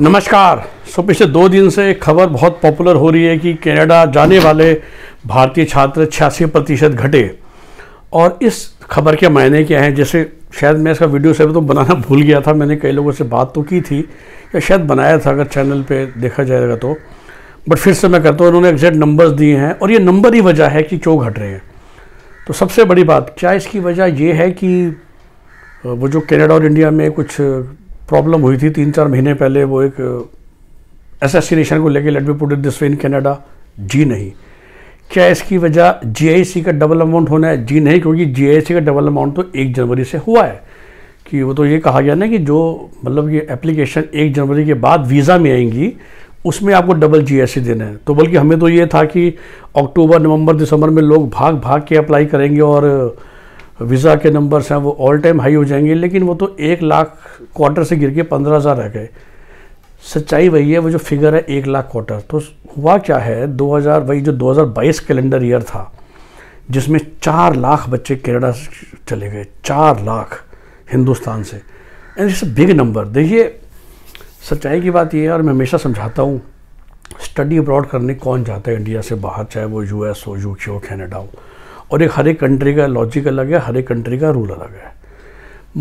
नमस्कार सो पिछले दो दिन से एक खबर बहुत पॉपुलर हो रही है कि कनाडा जाने वाले भारतीय छात्र छियासी प्रतिशत घटे और इस खबर के मायने क्या हैं जैसे शायद मैं इसका वीडियो से भी तो बनाना भूल गया था मैंने कई लोगों से बात तो की थी या शायद बनाया था अगर चैनल पे देखा जाएगा तो बट फिर से मैं करता हूँ उन्होंने एग्जैक्ट नंबर्स दिए हैं और ये नंबर ही वजह है कि क्यों घट रहे हैं तो सबसे बड़ी बात क्या इसकी वजह यह है कि वो जो कनाडा और इंडिया में कुछ प्रॉब्लम हुई थी तीन चार महीने पहले वो एक एसेसिनेशन uh, को लेके let be put it this way in Canada जी नहीं क्या इसकी वजह जीआईसी का डबल अमाउंट होना है जी नहीं क्योंकि जीआईसी का डबल अमाउंट तो एक जनवरी से हुआ है कि वो तो ये कहा गया ना कि जो मतलब ये एप्लीकेशन एक जनवरी के बाद वीज़ा में आएंगी उसमें आपको डबल जीएसटी देना है तो बल्कि हमें तो ये था कि अक्टूबर नवंबर दिसंबर में लोग भाग भाग के अप्लाई करेंगे और वीज़ा के नंबर्स हैं वो ऑल टाइम हाई हो जाएंगे लेकिन वो तो एक लाख क्वार्टर से गिर के पंद्रह हज़ार रह गए सच्चाई वही है वो जो फिगर है एक लाख क्वार्टर तो हुआ क्या है 2000 वही जो 2022 कैलेंडर ईयर था जिसमें चार लाख बच्चे कनाडा चले गए चार लाख हिंदुस्तान से एंड इट्स बिग नंबर देखिए सच्चाई की बात ये है और मैं हमेशा समझाता हूँ स्टडी अब्रॉड करने कौन जाता है इंडिया से बाहर चाहे वो यूएस हो यूके हो कैनेडा हो और एक हर एक कंट्री का लॉजिक अलग है हर एक कंट्री का रूल अलग है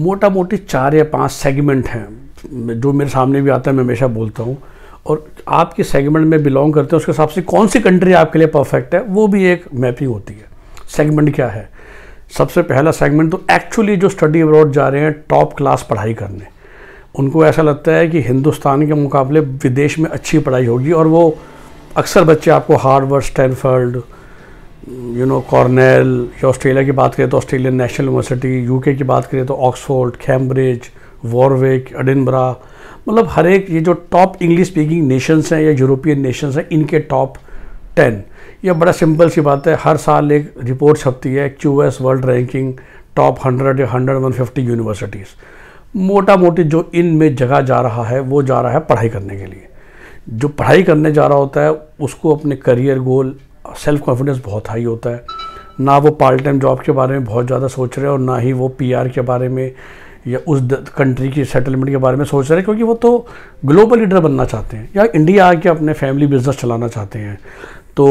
मोटा मोटी चार या पांच सेगमेंट हैं जो मेरे सामने भी आता है मैं हमेशा बोलता हूँ और आपके सेगमेंट में बिलोंग करते हैं उसके हिसाब से कौन सी कंट्री आपके लिए परफेक्ट है वो भी एक मैपिंग होती है सेगमेंट क्या है सबसे पहला सेगमेंट तो एक्चुअली जो स्टडी अब्रॉड जा रहे हैं टॉप क्लास पढ़ाई करने उनको ऐसा लगता है कि हिंदुस्तान के मुकाबले विदेश में अच्छी पढ़ाई होगी और वो अक्सर बच्चे आपको Harvard Stanford you know Cornell या ऑस्ट्रेलिया की बात करें तो ऑस्ट्रेलियन नेशनल यूनिवर्सिटी यूके की बात करें तो ऑक्सफोर्ड कैम्ब्रिज वॉरविक अडिनबरा मतलब हर एक ये जो टॉप इंग्लिश स्पीकिंग नेशंस हैं या यूरोपियन नेशंस हैं इनके टॉप टेन यह बड़ा सिंपल सी बात है हर साल एक रिपोर्ट छपती है Q S world ranking top hundred या हंड्रेड वन फिफ्टी यूनिवर्सिटीज़ मोटा मोटी जो इन में जगह जा रहा है वो जा रहा है पढ़ाई करने के लिए जो पढ़ाई करने जा रहा होता है उसको अपने करियर गोल सेल्फ कॉन्फिडेंस बहुत हाई होता है ना वो पार्ट टाइम जॉब के बारे में बहुत ज़्यादा सोच रहे हैं और ना ही वो पी के बारे में या उस कंट्री की सेटलमेंट के बारे में सोच रहे हैं क्योंकि वो तो ग्लोबल लीडर बनना चाहते हैं या इंडिया आके अपने फैमिली बिजनेस चलाना चाहते हैं तो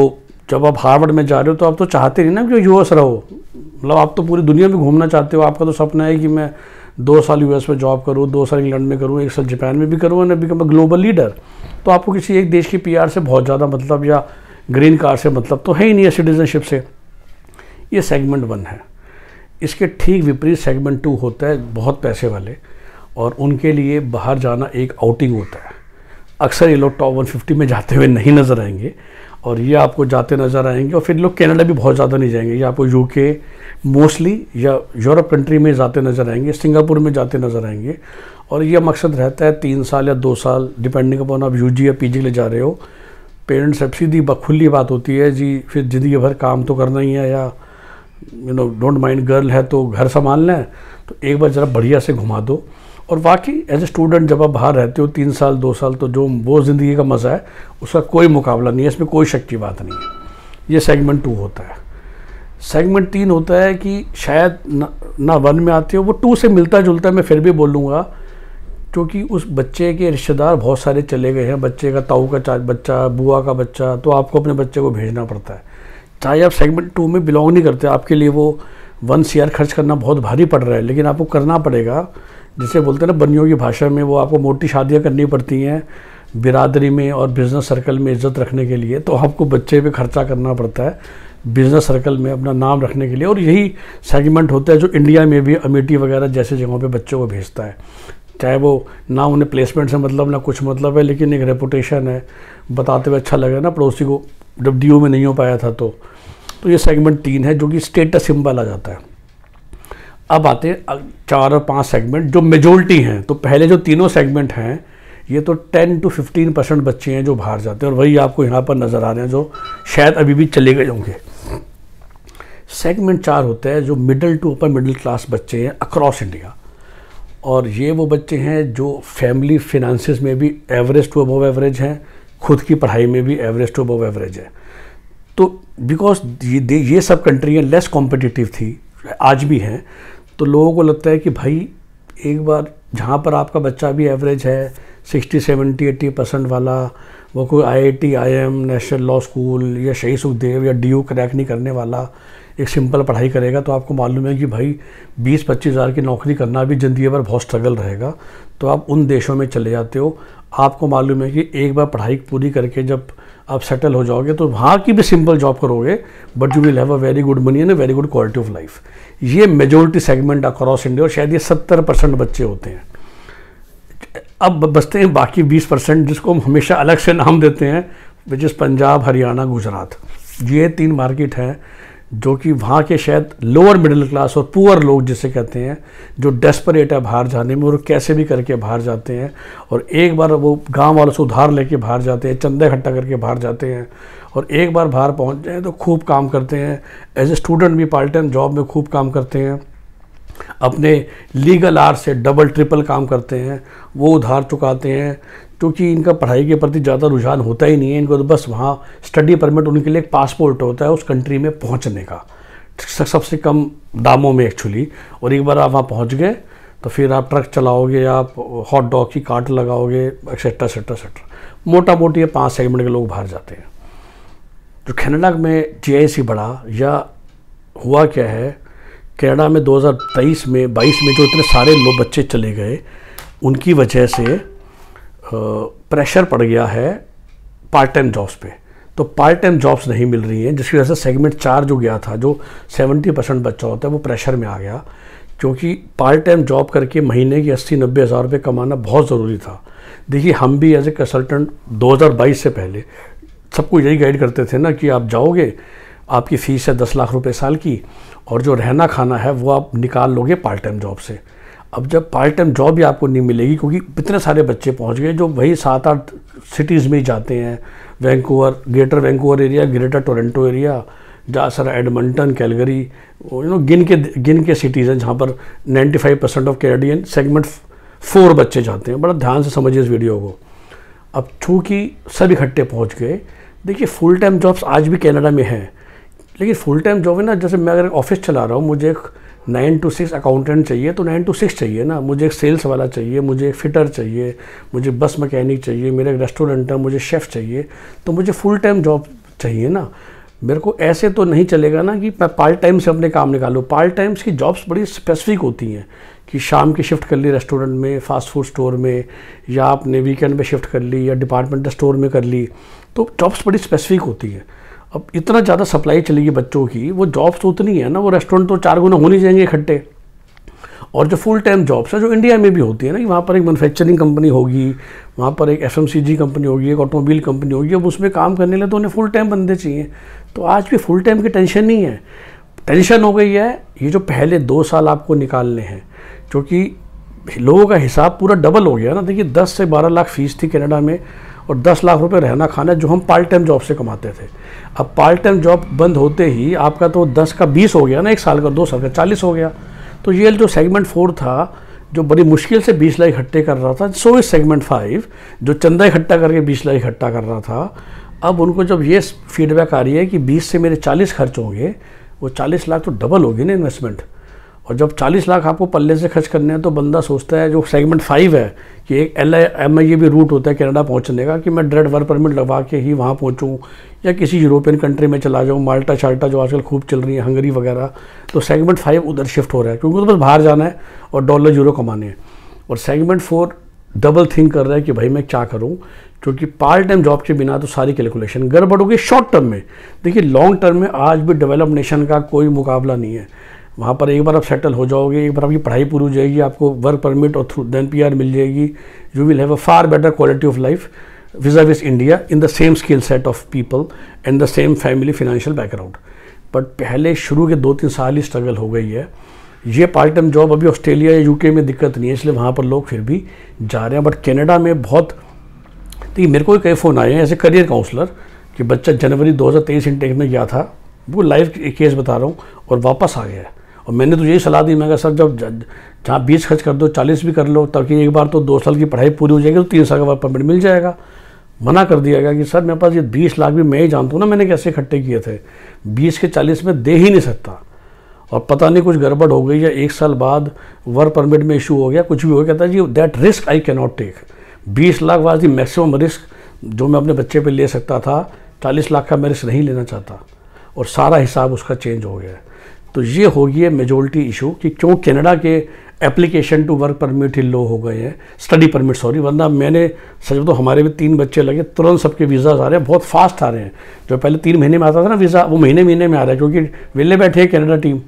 जब आप हार्वर्ड में जा रहे हो तो आप तो चाहते नहीं ना कि यूएस रहो मतलब आप तो पूरी दुनिया में घूमना चाहते हो आपका तो सपना है कि मैं दो साल एस में जॉब करूँ दो साल इंग्लैंड में करूँ एक साल जापान में भी करूँ and become a global leader तो आपको किसी एक देश की पी से बहुत ज़्यादा मतलब या ग्रीन कार्ड से मतलब तो है ही नहीं है सिटीजनशिप से ये सेगमेंट वन है इसके ठीक विपरीत सेगमेंट टू होता है बहुत पैसे वाले और उनके लिए बाहर जाना एक आउटिंग होता है अक्सर ये लोग टॉप 150 में जाते हुए नहीं नज़र आएंगे और ये आपको जाते नज़र आएंगे और फिर लोग कनाडा भी बहुत ज़्यादा नहीं जाएंगे ये आपको यूके मोस्टली या यूरोप कंट्री में जाते नज़र आएंगे सिंगापुर में जाते नज़र आएंगे और यह मकसद रहता है तीन साल या दो साल डिपेंडिंग अपॉन आप यू या पी ले जा रहे हो पेरेंट्स अब सीधी खुली बात होती है जी फिर जिंदगी भर काम तो करना ही है या you know don't mind girl है तो घर संभाल लें तो एक बार ज़रा बढ़िया से घुमा दो और बाकी एज ए स्टूडेंट जब आप बाहर रहते हो तीन साल दो साल तो जो वो ज़िंदगी का मज़ा है उसका कोई मुकाबला नहीं है इसमें कोई शक की बात नहीं है ये सेगमेंट टू होता है सेगमेंट तीन होता है कि शायद ना, ना वन में आते हो वो टू से मिलता जुलता है मैं फिर भी बोलूँगा क्योंकि उस बच्चे के रिश्तेदार बहुत सारे चले गए हैं बच्चे का ताऊ का बच्चा बुआ का बच्चा तो आपको अपने बच्चे को भेजना पड़ता है चाहे आप सेगमेंट टू में बिलोंग नहीं करते आपके लिए वो वन सी खर्च करना बहुत भारी पड़ रहा है लेकिन आपको करना पड़ेगा जिसे बोलते हैं ना बनियों की भाषा में वो आपको मोटी शादियाँ करनी पड़ती हैं बिरादरी में और बिज़नेस सर्कल में इज़्ज़त रखने के लिए तो आपको बच्चे पे खर्चा करना पड़ता है बिज़नेस सर्कल में अपना नाम रखने के लिए और यही सेगमेंट होता है जो इंडिया में भी अमेठी वगैरह जैसे जगहों पे बच्चों को भेजता है चाहे वो ना उन्हें प्लेसमेंट से मतलब ना कुछ मतलब है लेकिन एक रेपुटेशन है बताते हुए अच्छा लगे ना पड़ोसी को जब डी में नहीं हो पाया था तो तो ये सेगमेंट तीन है जो कि स्टेटस सिंबल आ जाता है अब आते हैं चार और पांच सेगमेंट जो मेजोरिटी हैं तो पहले जो तीनों सेगमेंट हैं ये तो टेन टू फिफ्टीन परसेंट बच्चे हैं जो बाहर जाते हैं और वही आपको यहाँ पर नज़र आ रहे हैं जो शायद अभी भी चले गए होंगे सेगमेंट चार होता है जो middle to upper middle class बच्चे हैं अक्रॉस इंडिया और ये वो बच्चे हैं जो फैमिली फिनंसिस में भी एवरेज टू अबव एवरेज हैं खुद की पढ़ाई में भी एवरेज टू अबव एवरेज है तो बिकॉज ये ये सब कंट्रियाँ लेस कॉम्पिटिटिव थी आज भी हैं तो लोगों को लगता है कि भाई एक बार जहाँ पर आपका बच्चा भी एवरेज है सिक्सटी सेवेंटी एट्टी परसेंट वाला वो कोई I I T I M national law school या शही सुखदेव या डी यू क्रैक नहीं करने वाला एक सिंपल पढ़ाई करेगा तो आपको मालूम है कि भाई बीस पच्चीस हज़ार की नौकरी करना भी ज़िंदगी भर बहुत स्ट्रगल रहेगा तो आप उन देशों में चले जाते हो आपको मालूम है कि एक बार पढ़ाई पूरी करके जब आप सेटल हो जाओगे तो वहाँ की भी सिंपल जॉब करोगे but you will have a very good money and a very good quality of life ये मेजोरिटी सेगमेंट अक्रॉस इंडिया और शायद ये सत्तर परसेंट बच्चे होते हैं अब बचते हैं बाकी बीस परसेंट जिसको हम हमेशा अलग से नाम देते हैं विच इज़ पंजाब हरियाणा गुजरात ये तीन मार्केट हैं जो कि वहाँ के शायद लोअर मिडिल क्लास और पुअर लोग जिसे कहते हैं जो डेस्परेट है बाहर जाने में और कैसे भी करके बाहर जाते हैं और एक बार वो गांव वालों से उधार लेके बाहर जाते हैं चंदा इकट्ठा करके बाहर जाते हैं और एक बार बाहर पहुँच जाएँ तो खूब काम करते हैं एज ए स्टूडेंट भी पार्ट टाइम जॉब में खूब काम करते हैं अपने लीगल आर से डबल ट्रिपल काम करते हैं वो उधार चुकाते हैं क्योंकि इनका पढ़ाई के प्रति ज़्यादा रुझान होता ही नहीं है इनको तो बस वहाँ स्टडी परमिट उनके लिए एक पासपोर्ट होता है उस कंट्री में पहुँचने का सबसे कम दामों में एक्चुअली और एक बार आप वहाँ पहुँच गए तो फिर आप ट्रक चलाओगे आप हॉट डॉग की काट लगाओगे एक्सेट्रा एक्सेट्रा एक्सेट्रा मोटा मोटी ये पाँच सेगमेंट के लोग बाहर जाते हैं जो कैनेडा में जी बढ़ा या हुआ क्या है कैनेडा में 2023 में 22 में जो इतने सारे लोग बच्चे चले गए उनकी वजह से प्रेशर पड़ गया है पार्ट टाइम जॉब्स पे तो पार्ट टाइम जॉब्स नहीं मिल रही हैं जिसकी वजह से सेगमेंट चार जो गया था जो 70 परसेंट बच्चा होता है वो प्रेशर में आ गया क्योंकि पार्ट टाइम जॉब करके महीने की अस्सी नब्बे हज़ार रुपये कमाना बहुत ज़रूरी था देखिए हम भी एज ए कंसल्टेंट 2022 से पहले सबको यही गाइड करते थे ना कि आप जाओगे आपकी फ़ीस है दस लाख रुपये साल की और जो रहना खाना है वो आप निकाल लोगे पार्ट टाइम जॉब से अब जब पार्ट टाइम जॉब भी आपको नहीं मिलेगी क्योंकि इतने सारे बच्चे पहुंच गए जो वही सात आठ सिटीज़ में ही जाते हैं Vancouver greater Vancouver area greater Toronto area जहाँ sir Edmonton Calgary you know गिन के गिन के सिटीज़ हैं जहाँ पर 95 percent of Canadian segment for बच्चे जाते हैं बड़ा ध्यान से समझिए इस वीडियो को अब चूँकि सब इकट्ठे पहुँच गए देखिए फुल टाइम जॉब्स आज भी कैनेडा में हैं लेकिन फुल टाइम जॉब है ना जैसे मैं अगर ऑफिस चला रहा हूँ मुझे एक नाइन टू सिक्स अकाउंटेंट चाहिए तो नाइन टू सिक्स चाहिए ना मुझे एक सेल्स वाला चाहिए मुझे एक फिटर चाहिए मुझे बस मैकेनिक चाहिए मेरा एक रेस्टोरेंट है मुझे शेफ़ चाहिए तो मुझे फुल टाइम जॉब चाहिए ना मेरे को ऐसे तो नहीं चलेगा ना कि मैं पार्ट टाइम से अपने काम निकालूँ पार्ट टाइम्स की जॉब्स बड़ी स्पेसिफिक होती हैं कि शाम की शिफ्ट कर ली रेस्टोरेंट में फास्ट फूड स्टोर में या आपने वीकेंड में शिफ्ट कर ली या डिपार्टमेंटल स्टोर में कर ली तो जॉब्स बड़ी स्पेसिफिक होती हैं अब इतना ज़्यादा सप्लाई चलेगी बच्चों की वो जॉब्स तो उतनी है ना वो रेस्टोरेंट तो चार गुना होने जाएंगे इकट्ठे और जो फुल टाइम जॉब्स है जो इंडिया में भी होती है ना कि वहाँ पर एक मैनुफैक्चरिंग कंपनी होगी वहाँ पर एक एफ कंपनी होगी एक ऑटोमोबाइल कंपनी होगी अब उसमें काम करने लगे तो उन्हें फुल टाइम बंदे चाहिए तो आज भी फुल टाइम की टेंशन नहीं है टेंशन हो गई है ये जो पहले दो साल आपको निकालने हैं क्योंकि लोगों का हिसाब पूरा डबल हो गया ना देखिए दस से बारह लाख फीस थी कनाडा में और दस लाख रुपए रहना खाना जो हम पार्ट टाइम जॉब से कमाते थे अब पार्ट टाइम जॉब बंद होते ही आपका तो दस का बीस हो गया ना एक साल का दो साल का चालीस हो गया तो ये जो सेगमेंट फोर था जो बड़ी मुश्किल से बीस लाख इकट्ठे कर रहा था सो इज सेगमेंट फाइव जो चंदा इकट्ठा करके बीस लाख इकट्ठा कर रहा था अब उनको जब ये फीडबैक आ रही है कि बीस से मेरे चालीस खर्च होंगे वो चालीस लाख तो डबल होगी ना इन्वेस्टमेंट और जब 40 लाख आपको पल्ले से खर्च करने हैं तो बंदा सोचता है जो सेगमेंट फाइव है कि एक एल एम आई ये भी रूट होता है कनाडा पहुंचने का कि मैं ड्रेड वर्क परमिट लगवा के ही वहाँ पहुँचूँ या किसी यूरोपियन कंट्री में चला जाऊँ माल्टा शाल्टा जो आजकल खूब चल रही है हंगरी वगैरह तो सेगमेंट फाइव उधर शिफ्ट हो रहा है क्योंकि तो बस बाहर जाना है और डॉलर यूरो कमाने हैं और सेगमेंट फोर डबल थिंक कर रहा है कि भाई मैं क्या करूँ क्योंकि पार्ट टाइम जॉब के बिना तो सारी कैलकुलेशन गड़बड़ होगी शॉर्ट टर्म में देखिए लॉन्ग टर्म में आज भी डेवलप नेशन का कोई मुकाबला नहीं है वहाँ पर एक बार आप सेटल हो जाओगे एक बार आपकी पढ़ाई पूरी हो जाएगी आपको वर्क परमिट और थ्रू देन पी मिल जाएगी you will have a far better quality of life vis-a-vis India in the same skill set of people and the same family financial background but पहले शुरू के दो तीन साल ही struggle हो गई है ये पार्ट टाइम जॉब अभी ऑस्ट्रेलिया या यूके में दिक्कत नहीं है इसलिए वहाँ पर लोग फिर भी जा रहे हैं बट कैनेडा में बहुत देखिए मेरे को भी कई फ़ोन आए हैं ऐसे करियर काउंसलर कि बच्चा जनवरी 2023 इंटेक में गया था वो लाइव केस बता रहा हूँ और वापस आ गया है और मैंने तो यही सलाह दी मैं कहा सर जब जहाँ बीस खर्च कर दो चालीस भी कर लो ताकि एक बार तो दो साल की पढ़ाई पूरी हो जाएगी तो तीन साल का वर्क परमिट मिल जाएगा मना कर दिया गया कि सर मेरे पास ये बीस लाख भी मैं ही जानता हूँ ना मैंने कैसे इकट्ठे किए थे बीस के चालीस में दे ही नहीं सकता और पता नहीं कुछ गड़बड़ हो गई या एक साल बाद वर्क परमिट में इशू हो गया कुछ भी हो गया था जी that risk I not take बीस lakh was the maximum risk जो मैं अपने बच्चे पे ले सकता था चालीस लाख का मैं रिस्क नहीं लेना चाहता और सारा हिसाब उसका चेंज हो गया तो ये होगी मेजोरिटी इशू कि क्यों कनाडा के एप्लीकेशन टू वर्क परमिट ही लो हो गए हैं स्टडी परमिट सॉरी वरना मैंने सच तो हमारे भी तीन बच्चे लगे तुरंत सबके वीज़ा आ रहे हैं बहुत फास्ट आ रहे हैं जो पहले तीन महीने में आता था ना वीज़ा वो महीने महीने में आ रहा है क्योंकि वेले बैठे हैं कैनेडा टीम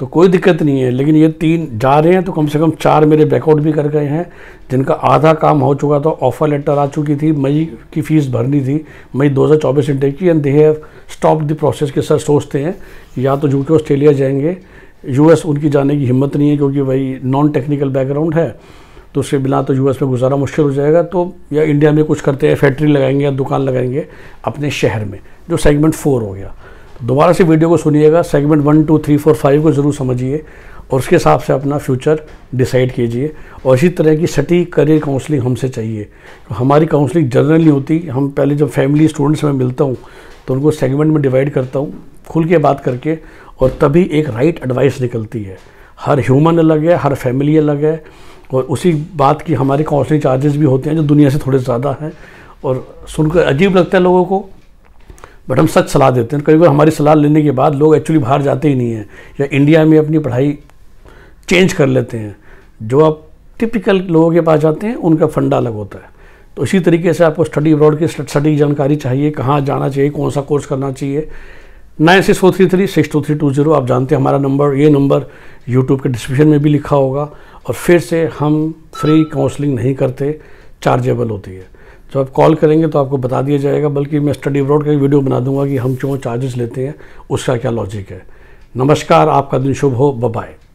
तो कोई दिक्कत नहीं है लेकिन ये तीन जा रहे हैं तो कम से कम चार मेरे बैकआउट भी कर गए हैं जिनका आधा काम हो चुका था ऑफर लेटर आ चुकी थी मई की फ़ीस भरनी थी मई 2024 इंटेक की and they have stop the process के सर सोचते हैं या तो यूके ऑस्ट्रेलिया जाएंगे यूएस उनकी जाने की हिम्मत नहीं है क्योंकि भाई नॉन टेक्निकल बैकग्राउंड है तो उसके बिना तो यूएस में गुजारा मुश्किल हो जाएगा तो या इंडिया में कुछ करते हैं फैक्ट्री लगाएंगे या दुकान लगाएंगे अपने शहर में जो सेगमेंट फोर हो गया दोबारा से वीडियो को सुनिएगा segment one two three four five को ज़रूर समझिए और उसके हिसाब से अपना फ्यूचर डिसाइड कीजिए और इसी तरह की सटीक करियर काउंसलिंग हमसे चाहिए तो हमारी काउंसलिंग जनरल नहीं होती हम पहले जब फैमिली स्टूडेंट्स में मिलता हूँ तो उनको सेगमेंट में डिवाइड करता हूँ खुल के बात करके और तभी एक राइट एडवाइस निकलती है हर ह्यूमन अलग है हर फैमिली अलग है और उसी बात की हमारे काउंसलिंग चार्जेस भी होते हैं जो दुनिया से थोड़े ज़्यादा हैं और सुनकर अजीब लगता है लोगों को बट हम सच सलाह देते हैं कई बार हमारी सलाह लेने के बाद लोग एक्चुअली बाहर जाते ही नहीं हैं या इंडिया में अपनी पढ़ाई चेंज कर लेते हैं जो आप टिपिकल लोगों के पास जाते हैं उनका फंडा अलग होता है तो इसी तरीके से आपको स्टडी अब्रॉड की स्टडी जानकारी चाहिए कहाँ जाना चाहिए कौन सा कोर्स करना चाहिए nine six four three three six two three two zero आप जानते हैं हमारा नंबर ये नंबर यूट्यूब के डिस्क्रिप्शन में भी लिखा होगा और फिर से हम फ्री काउंसलिंग नहीं करते चार्जेबल होती है जब तो आप कॉल करेंगे तो आपको बता दिया जाएगा बल्कि मैं स्टडी अब्रॉड का एक वीडियो बना दूंगा कि हम क्यों चार्जेस लेते हैं उसका क्या लॉजिक है नमस्कार आपका दिन शुभ हो बाय